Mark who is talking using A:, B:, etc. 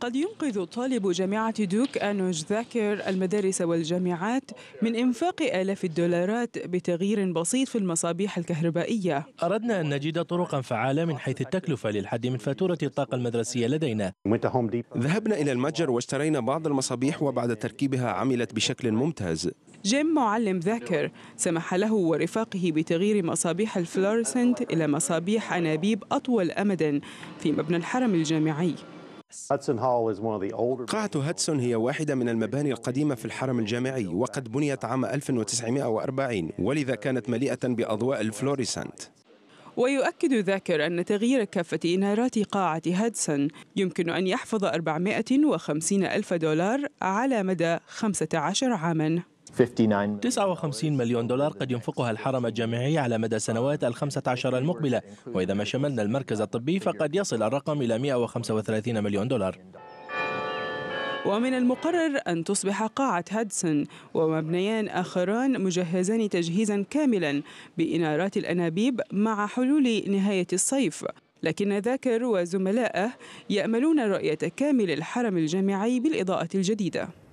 A: قد ينقذ طالب جامعة دوك أنوج ذاكر المدارس والجامعات من إنفاق آلاف الدولارات بتغيير بسيط في المصابيح الكهربائية
B: أردنا أن نجد طرقا فعالة من حيث التكلفة للحد من فاتورة الطاقة المدرسية لدينا
C: ذهبنا إلى المتجر واشترينا بعض المصابيح وبعد تركيبها عملت بشكل ممتاز
A: جيم معلم ذاكر سمح له ورفاقه بتغيير مصابيح الفلورسنت إلى مصابيح أنابيب أطول أمدا في مبنى الحرم الجامعي قاعة هاتسون هي واحدة من المباني
C: القديمة في الحرم الجامعي وقد بنيت عام 1940 ولذا كانت مليئة بأضواء الفلوريسنت
A: ويؤكد ذاكر أن تغيير كافة إنارات قاعة هادسون يمكن أن يحفظ 450 ألف دولار على مدى 15 عاماً 59 مليون دولار قد ينفقها الحرم الجامعي
B: على مدى سنوات الخمسة عشر المقبلة وإذا ما شملنا المركز الطبي فقد يصل الرقم إلى
A: 135 مليون دولار ومن المقرر أن تصبح قاعة هادسون ومبنيان آخران مجهزان تجهيزا كاملا بإنارات الأنابيب مع حلول نهاية الصيف لكن ذاكر وزملائه يأملون رؤية كامل الحرم الجامعي بالإضاءة الجديدة